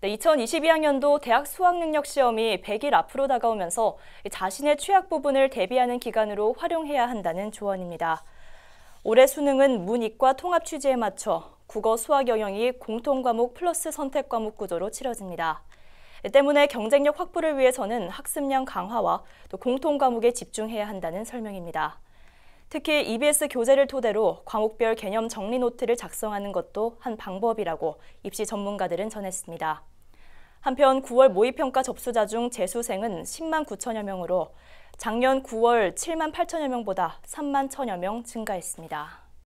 네, 2022학년도 대학 수학능력 시험이 100일 앞으로 다가오면서 자신의 취약 부분을 대비하는 기간으로 활용해야 한다는 조언입니다. 올해 수능은 문이과 통합 취지에 맞춰 국어 수학 영역이 공통 과목 플러스 선택 과목 구조로 치러집니다. 네, 때문에 경쟁력 확보를 위해서는 학습량 강화와 또 공통 과목에 집중해야 한다는 설명입니다. 특히 EBS 교재를 토대로 과목별 개념 정리 노트를 작성하는 것도 한 방법이라고 입시 전문가들은 전했습니다. 한편 9월 모의평가 접수자 중 재수생은 10만 9천여 명으로 작년 9월 7만 8천여 명보다 3만 천여 명 증가했습니다.